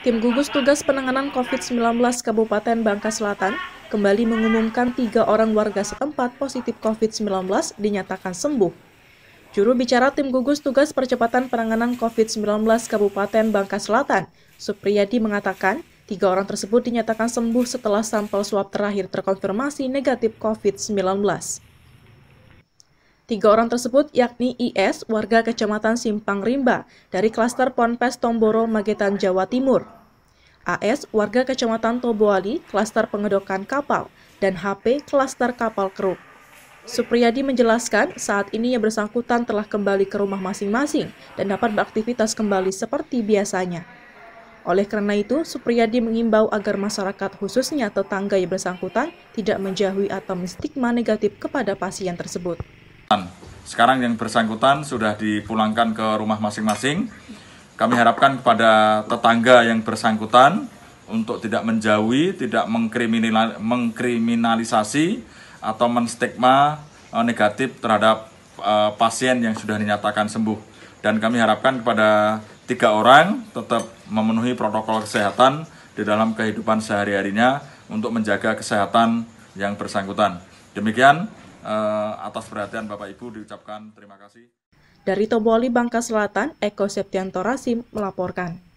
Tim gugus tugas penanganan COVID-19 Kabupaten Bangka Selatan kembali mengumumkan tiga orang warga setempat positif COVID-19 dinyatakan sembuh. Juru bicara tim gugus tugas percepatan penanganan COVID-19 Kabupaten Bangka Selatan, Supriyadi mengatakan, tiga orang tersebut dinyatakan sembuh setelah sampel swab terakhir terkonfirmasi negatif COVID-19. Tiga orang tersebut yakni IS, warga kecamatan Simpang Rimba, dari klaster Ponpes Tomboro, Magetan, Jawa Timur. AS, warga kecamatan Toboali, klaster pengedokan kapal, dan HP, klaster kapal keruk. Supriyadi menjelaskan saat ini yang bersangkutan telah kembali ke rumah masing-masing dan dapat beraktivitas kembali seperti biasanya. Oleh karena itu, Supriyadi mengimbau agar masyarakat khususnya tetangga yang bersangkutan tidak menjauhi atau menstigma negatif kepada pasien tersebut. Sekarang yang bersangkutan sudah dipulangkan ke rumah masing-masing. Kami harapkan kepada tetangga yang bersangkutan untuk tidak menjauhi, tidak mengkriminalisasi atau menstigma eh, negatif terhadap eh, pasien yang sudah dinyatakan sembuh. Dan kami harapkan kepada tiga orang tetap memenuhi protokol kesehatan di dalam kehidupan sehari-harinya untuk menjaga kesehatan yang bersangkutan. Demikian uh, atas perhatian Bapak Ibu diucapkan terima kasih. Dari Tomboli, Bangka Selatan, Eko Septianto Rasim melaporkan.